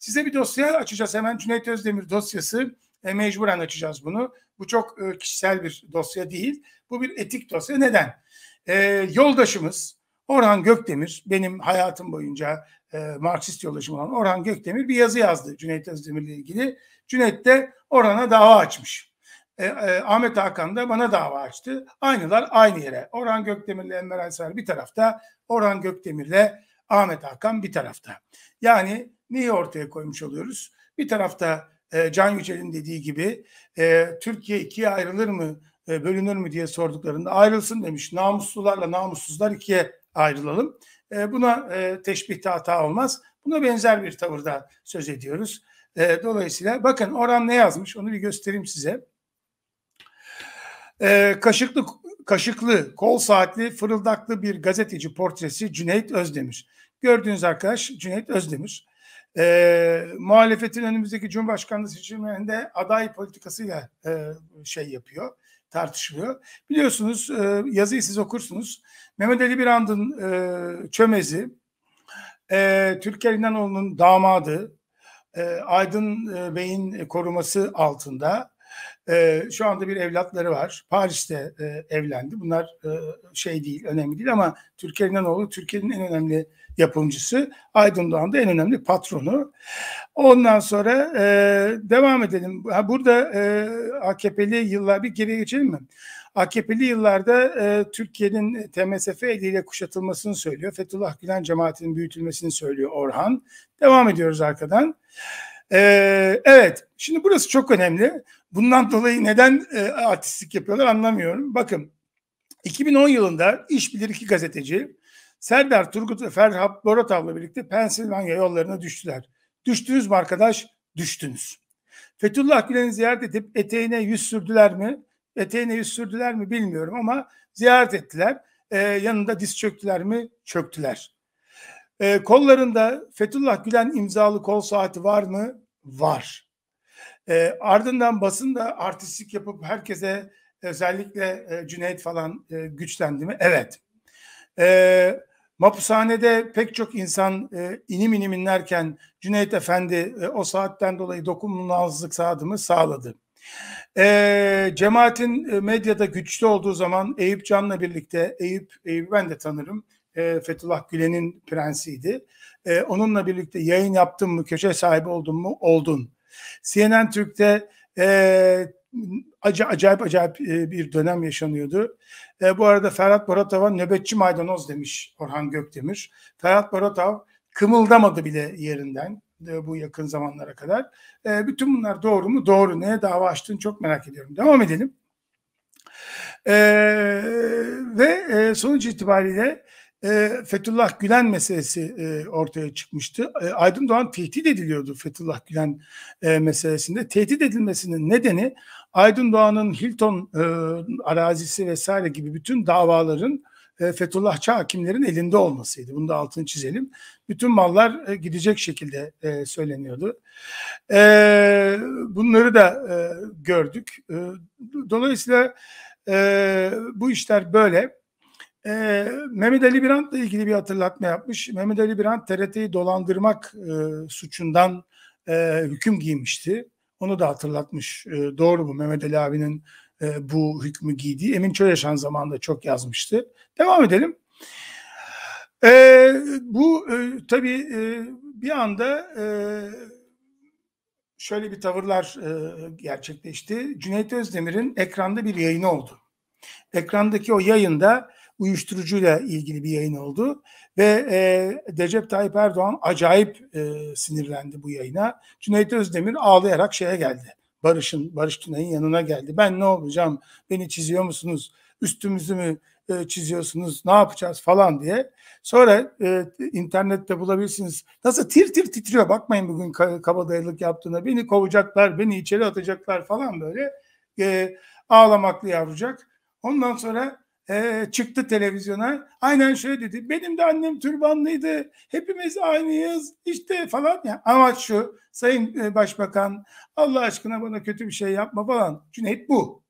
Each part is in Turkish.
Size bir dosya açacağız hemen Cüneyt Özdemir dosyası. E, mecburen açacağız bunu. Bu çok e, kişisel bir dosya değil. Bu bir etik dosya. Neden? E, yoldaşımız Orhan Gökdemir, benim hayatım boyunca e, Marksist yoldaşım olan Orhan Gökdemir bir yazı yazdı Cüneyt Özdemir ile ilgili. Cüneyt de Orhan'a dava açmış. E, e, Ahmet Hakan da bana dava açtı. Aynılar aynı yere. Orhan Gökdemir ile Enver Aysar bir tarafta, Orhan Gökdemir ile Ahmet Hakan bir tarafta. Yani neyi ortaya koymuş oluyoruz? Bir tarafta e, Can Yücel'in dediği gibi e, Türkiye ikiye ayrılır mı, e, bölünür mü diye sorduklarında ayrılsın demiş. Namuslularla namussuzlar ikiye ayrılalım. buna e, teşbihte hata olmaz. Buna benzer bir tavırda söz ediyoruz. dolayısıyla bakın Orhan ne yazmış onu bir göstereyim size. kaşıklı, kaşıklı, kol saatli, fırıldaklı bir gazeteci portresi Cüneyt Özdemir. Gördüğünüz arkadaş Cüneyt Özdemir. E, muhalefetin önümüzdeki Cumhurbaşkanlığı seçimlerinde aday politikasıyla e, şey yapıyor, tartışılıyor. Biliyorsunuz e, yazıyı siz okursunuz. Mehmet Ali Birand'ın e, çömezi, e, Türker İnanoğlu'nun damadı, e, Aydın e, Bey'in koruması altında e, şu anda bir evlatları var. Paris'te e, evlendi. Bunlar e, şey değil, önemli değil ama Türkiye'nin oğlu Türkiye'nin en önemli yapımcısı. Aydın Doğan da en önemli patronu. Ondan sonra e, devam edelim. Ha, burada e, AKP'li yıllar bir geriye geçelim mi? AKP'li yıllarda e, Türkiye'nin TMSF eliyle kuşatılmasını söylüyor. Fethullah Gülen cemaatinin büyütülmesini söylüyor Orhan. Devam ediyoruz arkadan. E, evet, şimdi burası çok önemli. Bundan dolayı neden e, artistlik yapıyorlar anlamıyorum. Bakın 2010 yılında işbilir iki gazeteci Serdar Turgut ve Ferhat Boratav'la birlikte Pensilvanya yollarına düştüler. Düştünüz mü arkadaş? Düştünüz. Fethullah Gülen'i ziyaret edip eteğine yüz sürdüler mi? Eteğine yüz sürdüler mi bilmiyorum ama ziyaret ettiler. Ee, yanında diz çöktüler mi? Çöktüler. Ee, kollarında Fethullah Gülen imzalı kol saati var mı? Var. E, ardından basın da artistlik yapıp herkese özellikle e, Cüneyt falan e, güçlendi mi? Evet. E, Mapushanede pek çok insan e, inim inim inlerken Cüneyt Efendi e, o saatten dolayı dokunulmazlık sağladığımı sağladı. Ee, e, cemaatin medyada güçlü olduğu zaman Eyüp Can'la birlikte, Eyüp, Eyüp ben de tanırım, e, Fethullah Gülen'in prensiydi. E, onunla birlikte yayın yaptın mı, köşe sahibi oldun mu? Oldun. CNN Türk'te e, ac- acayip acayip e, bir dönem yaşanıyordu. E, bu arada Ferhat Boratav'a nöbetçi maydanoz demiş Orhan Gökdemir. Ferhat Boratav kımıldamadı bile yerinden e, bu yakın zamanlara kadar. E, bütün bunlar doğru mu? Doğru. Neye dava açtın çok merak ediyorum. Devam edelim. E, ve e, sonuç itibariyle e, Fethullah Gülen meselesi e, ortaya çıkmıştı. E, Aydın Doğan tehdit ediliyordu Fethullah Gülen e, meselesinde. Tehdit edilmesinin nedeni Aydın Doğan'ın Hilton e, arazisi vesaire gibi bütün davaların e, Fethullahçı hakimlerin elinde olmasıydı. Bunu da altını çizelim. Bütün mallar e, gidecek şekilde e, söyleniyordu. E, bunları da e, gördük. E, dolayısıyla e, bu işler böyle. E, Mehmet Ali Birant'la ilgili bir hatırlatma yapmış. Mehmet Ali Birant TRT'yi dolandırmak e, suçundan e, hüküm giymişti. Onu da hatırlatmış. E, doğru bu Mehmet Ali abinin e, bu hükmü giydiği. Emin Çöleşan zamanında çok yazmıştı. Devam edelim. E, bu e, tabii e, bir anda e, şöyle bir tavırlar e, gerçekleşti. Cüneyt Özdemir'in ekranda bir yayını oldu. Ekrandaki o yayında uyuşturucuyla ilgili bir yayın oldu. Ve e, Recep Tayyip Erdoğan acayip e, sinirlendi bu yayına. Cüneyt Özdemir ağlayarak şeye geldi. Barış'ın, Barış Tünay'ın yanına geldi. Ben ne olacağım? Beni çiziyor musunuz? Üstümüzü mü e, çiziyorsunuz? Ne yapacağız falan diye. Sonra e, internette bulabilirsiniz. Nasıl tir tir titriyor. Bakmayın bugün kabadayılık yaptığına. Beni kovacaklar, beni içeri atacaklar falan böyle. E, ağlamaklı yavrucak. Ondan sonra e, çıktı televizyona. Aynen şöyle dedi. Benim de annem türbanlıydı. Hepimiz aynıyız. İşte falan. Yani Ama şu. Sayın e, Başbakan Allah aşkına bana kötü bir şey yapma falan. Cüneyt bu.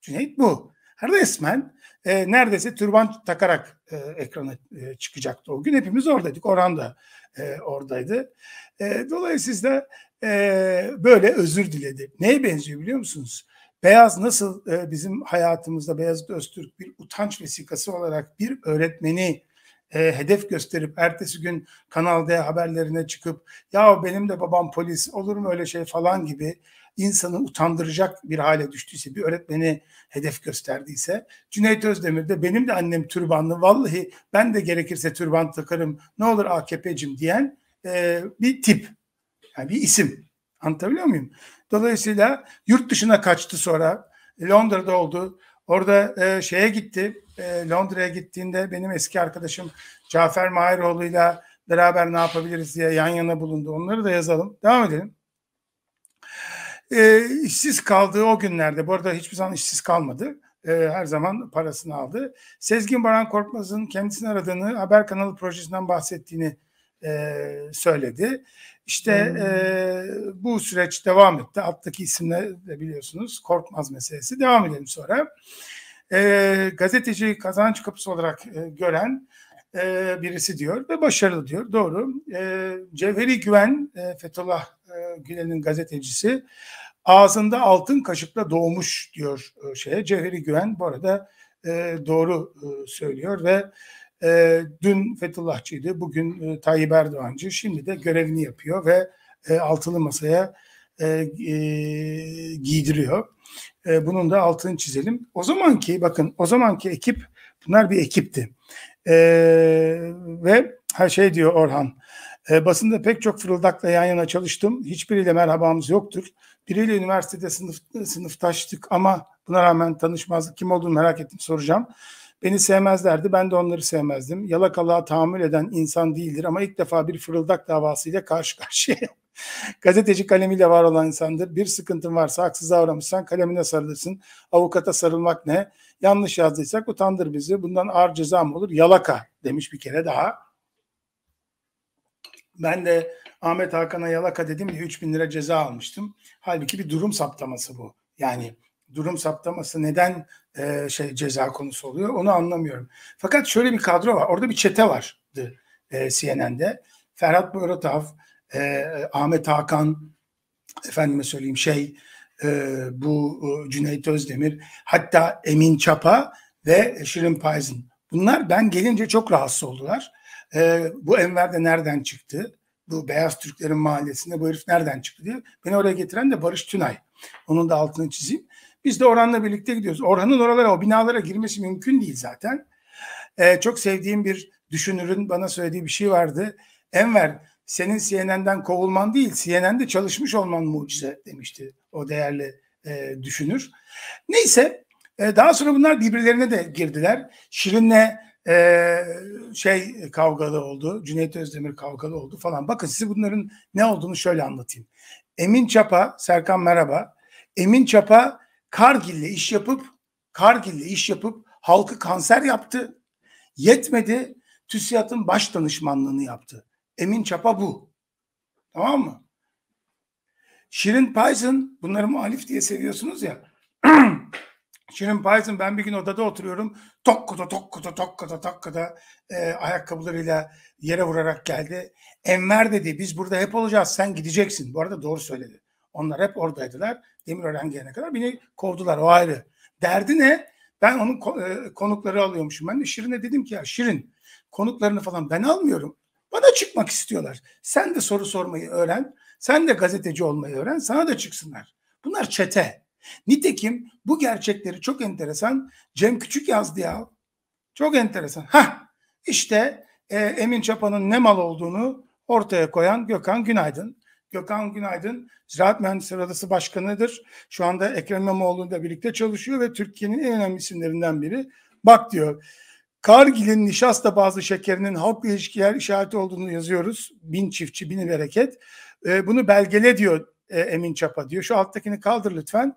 Cüneyt bu. Resmen e, neredeyse türban takarak e, ekrana e, çıkacaktı o gün. Hepimiz oradaydık. Orhan da e, oradaydı. E, dolayısıyla e, böyle özür diledi. Neye benziyor biliyor musunuz? Beyaz nasıl e, bizim hayatımızda Beyazıt Öztürk bir utanç vesikası olarak bir öğretmeni e, hedef gösterip ertesi gün Kanal D haberlerine çıkıp ya benim de babam polis olur mu öyle şey falan gibi insanı utandıracak bir hale düştüyse, bir öğretmeni hedef gösterdiyse, Cüneyt Özdemir de benim de annem türbanlı, vallahi ben de gerekirse türban takarım, ne olur AKP'cim diyen e, bir tip, yani bir isim. Anlatabiliyor muyum? Dolayısıyla yurt dışına kaçtı sonra. E, Londra'da oldu. Orada e, şeye gitti. E, Londra'ya gittiğinde benim eski arkadaşım Cafer Mahiroğlu'yla beraber ne yapabiliriz diye yan yana bulundu. Onları da yazalım. Devam edelim. E, işsiz kaldığı o günlerde, bu arada hiçbir zaman işsiz kalmadı. E, her zaman parasını aldı. Sezgin Baran Korkmaz'ın kendisini aradığını, haber kanalı projesinden bahsettiğini e, söyledi. İşte e, hmm. bu süreç devam etti. Alttaki isimler de biliyorsunuz Korkmaz meselesi. Devam edelim sonra. E, gazeteci kazanç kapısı olarak e, gören e, birisi diyor ve başarılı diyor. Doğru. E, Cevheri Güven, e, Fethullah e, Gülen'in gazetecisi ağzında altın kaşıkla doğmuş diyor e, şeye. Cevheri Güven bu arada e, doğru e, söylüyor ve e, dün Fethullahçıydı, bugün e, Tayyip Erdoğancı, şimdi de görevini yapıyor ve e, altılı masaya e, e, giydiriyor. E, bunun da altını çizelim. O zamanki bakın o zamanki ekip bunlar bir ekipti. E, ve her şey diyor Orhan. E, basında pek çok fırıldakla yan yana çalıştım. Hiçbiriyle merhabamız yoktur. Biriyle üniversitede sınıf, sınıftaştık ama buna rağmen tanışmazdık. kim olduğunu merak ettim soracağım. Beni sevmezlerdi, ben de onları sevmezdim. Yalakalığa tahammül eden insan değildir ama ilk defa bir fırıldak davasıyla karşı karşıya. Gazeteci kalemiyle var olan insandır. Bir sıkıntın varsa, haksıza davranmışsan kalemine sarılırsın. Avukata sarılmak ne? Yanlış yazdıysak utandır bizi. Bundan ağır ceza mı olur? Yalaka demiş bir kere daha. Ben de Ahmet Hakan'a yalaka dedim diye 3000 lira ceza almıştım. Halbuki bir durum saptaması bu. Yani durum saptaması neden e, şey ceza konusu oluyor onu anlamıyorum. Fakat şöyle bir kadro var. Orada bir çete vardı e, CNN'de. Ferhat Böratav, e, Ahmet Hakan, efendime söyleyeyim şey e, bu e, Cüneyt Özdemir, hatta Emin Çapa ve Şirin Payız'ın. Bunlar ben gelince çok rahatsız oldular. E, bu Enver de nereden çıktı? Bu Beyaz Türklerin mahallesinde bu herif nereden çıktı diye. Beni oraya getiren de Barış Tünay. Onun da altını çizeyim. Biz de Orhan'la birlikte gidiyoruz. Orhan'ın oralara, o binalara girmesi mümkün değil zaten. Ee, çok sevdiğim bir düşünürün bana söylediği bir şey vardı. Enver, senin CNN'den kovulman değil, CNN'de çalışmış olman mucize demişti o değerli e, düşünür. Neyse, e, daha sonra bunlar birbirlerine de girdiler. Şirin'le e, şey kavgalı oldu, Cüneyt Özdemir kavgalı oldu falan. Bakın size bunların ne olduğunu şöyle anlatayım. Emin Çapa, Serkan merhaba. Emin Çapa Kargil'le iş yapıp Kargil'le iş yapıp halkı kanser yaptı. Yetmedi TÜSİAD'ın baş danışmanlığını yaptı. Emin Çapa bu. Tamam mı? Şirin Payson bunları muhalif diye seviyorsunuz ya. Şirin Payson ben bir gün odada oturuyorum. tok tokkuda tok tokkuda e, ayakkabılarıyla yere vurarak geldi. Enver dedi biz burada hep olacağız sen gideceksin. Bu arada doğru söyledi. Onlar hep oradaydılar. Demirören gelene kadar beni kovdular o ayrı. Derdi ne? Ben onun e, konukları alıyormuşum. Ben de Şirin'e dedim ki ya Şirin konuklarını falan ben almıyorum. Bana çıkmak istiyorlar. Sen de soru sormayı öğren. Sen de gazeteci olmayı öğren. Sana da çıksınlar. Bunlar çete. Nitekim bu gerçekleri çok enteresan Cem Küçük yazdı ya. Çok enteresan. Ha işte e, Emin Çapa'nın ne mal olduğunu ortaya koyan Gökhan Günaydın. Gökhan Günaydın Ziraat Mühendisleri Odası Başkanı'dır. Şu anda Ekrem İmamoğlu'yla birlikte çalışıyor ve Türkiye'nin en önemli isimlerinden biri. Bak diyor. Kargil'in nişasta bazı şekerinin halk ilişkiler işareti olduğunu yazıyoruz. Bin çiftçi, bin bereket. E, bunu belgele diyor e, Emin Çapa diyor. Şu alttakini kaldır lütfen.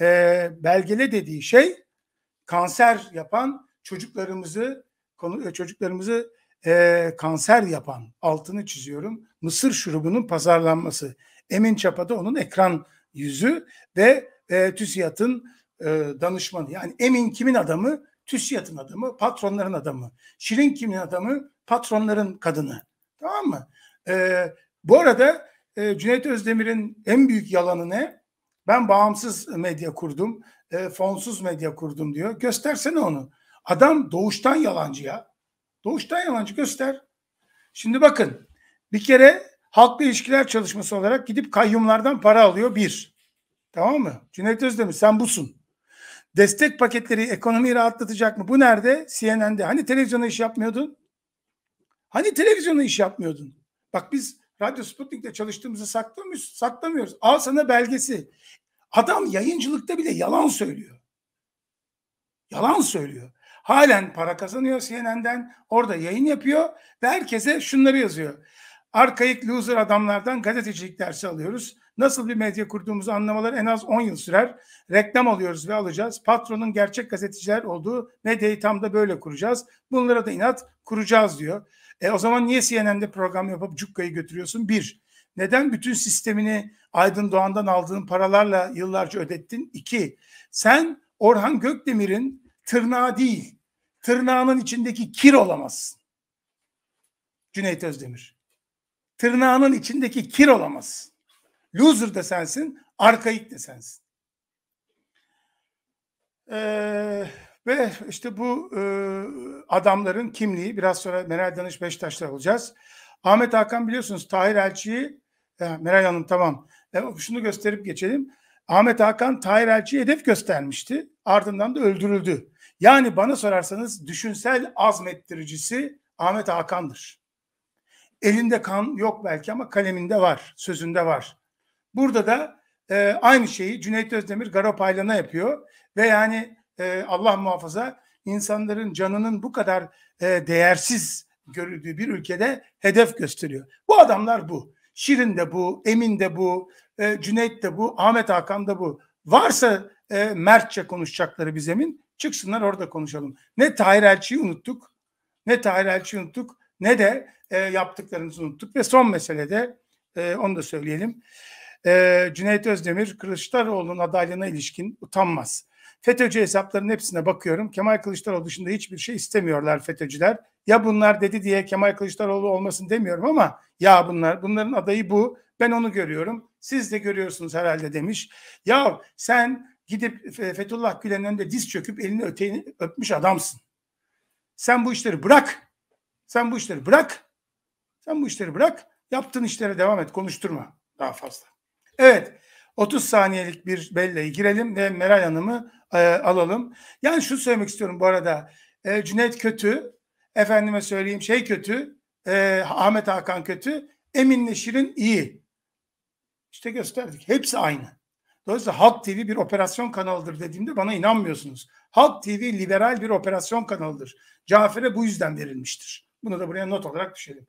E, belgele dediği şey kanser yapan çocuklarımızı konu e, çocuklarımızı e, kanser yapan altını çiziyorum mısır şurubunun pazarlanması. Emin Çapa'da onun ekran yüzü ve e, TÜSİAD'ın e, danışmanı. Yani Emin kimin adamı? TÜSİAD'ın adamı, patronların adamı. Şirin kimin adamı? Patronların kadını. Tamam mı? E, bu arada e, Cüneyt Özdemir'in en büyük yalanı ne? Ben bağımsız medya kurdum, e, fonsuz medya kurdum diyor. Göstersene onu. Adam doğuştan yalancı ya. Doğuştan yalancı göster. Şimdi bakın bir kere halkla ilişkiler çalışması olarak gidip kayyumlardan para alıyor bir. Tamam mı? Cüneyt Özdemir sen busun. Destek paketleri ekonomiyi rahatlatacak mı? Bu nerede? CNN'de. Hani televizyona iş yapmıyordun? Hani televizyona iş yapmıyordun? Bak biz Radyo Sputnik'te çalıştığımızı saklamıyoruz, saklamıyoruz. Al sana belgesi. Adam yayıncılıkta bile yalan söylüyor. Yalan söylüyor. Halen para kazanıyor CNN'den. Orada yayın yapıyor ve herkese şunları yazıyor. Arkaik loser adamlardan gazetecilik dersi alıyoruz. Nasıl bir medya kurduğumuzu anlamaları en az 10 yıl sürer. Reklam alıyoruz ve alacağız. Patronun gerçek gazeteciler olduğu medyayı tam da böyle kuracağız. Bunlara da inat kuracağız diyor. E o zaman niye CNN'de program yapıp cukkayı götürüyorsun? Bir. Neden bütün sistemini Aydın Doğan'dan aldığın paralarla yıllarca ödettin? İki. Sen Orhan Gökdemir'in tırnağı değil, tırnağının içindeki kir olamazsın. Cüneyt Özdemir. Tırnağının içindeki kir olamazsın. Loser de sensin, arkaik de sensin. Ee, ve işte bu e, adamların kimliği biraz sonra Meral Danış Beşiktaş'ta olacağız. Ahmet Hakan biliyorsunuz Tahir Elçi'yi e, Meral Hanım tamam. E, şunu gösterip geçelim. Ahmet Hakan Tahir Elçi'yi hedef göstermişti. Ardından da öldürüldü. Yani bana sorarsanız düşünsel azmettiricisi Ahmet Hakan'dır. Elinde kan yok belki ama kaleminde var, sözünde var. Burada da e, aynı şeyi Cüneyt Özdemir Garopaylan'a yapıyor ve yani e, Allah muhafaza insanların canının bu kadar e, değersiz görüldüğü bir ülkede hedef gösteriyor. Bu adamlar bu. Şirin de bu, Emin de bu, e, Cüneyt de bu, Ahmet Hakan da bu. Varsa e, mertçe konuşacakları biz Emin. Çıksınlar orada konuşalım. Ne Tahir Elçi'yi unuttuk, ne Tahir Elçi'yi unuttuk, ne de e, yaptıklarınızı unuttuk. Ve son meselede e, onu da söyleyelim. E, Cüneyt Özdemir, Kılıçdaroğlu'nun adaylığına ilişkin utanmaz. FETÖ'cü hesapların hepsine bakıyorum. Kemal Kılıçdaroğlu dışında hiçbir şey istemiyorlar FETÖ'cüler. Ya bunlar dedi diye Kemal Kılıçdaroğlu olmasın demiyorum ama ya bunlar bunların adayı bu. Ben onu görüyorum. Siz de görüyorsunuz herhalde demiş. Ya sen gidip Fethullah Gülen'in önünde diz çöküp elini öteğini öpmüş adamsın. Sen bu işleri bırak. Sen bu işleri bırak. Sen bu işleri bırak. Yaptığın işlere devam et. Konuşturma daha fazla. Evet. 30 saniyelik bir belleğe girelim ve Meral Hanım'ı e, alalım. Yani şunu söylemek istiyorum bu arada. E, Cüneyt kötü. Efendime söyleyeyim şey kötü. E, Ahmet Hakan kötü. Emin Şirin iyi. İşte gösterdik. Hepsi aynı. Dolayısıyla Halk TV bir operasyon kanalıdır dediğimde bana inanmıyorsunuz. Halk TV liberal bir operasyon kanalıdır. Cafer'e bu yüzden verilmiştir. Bunu da buraya not olarak düşelim.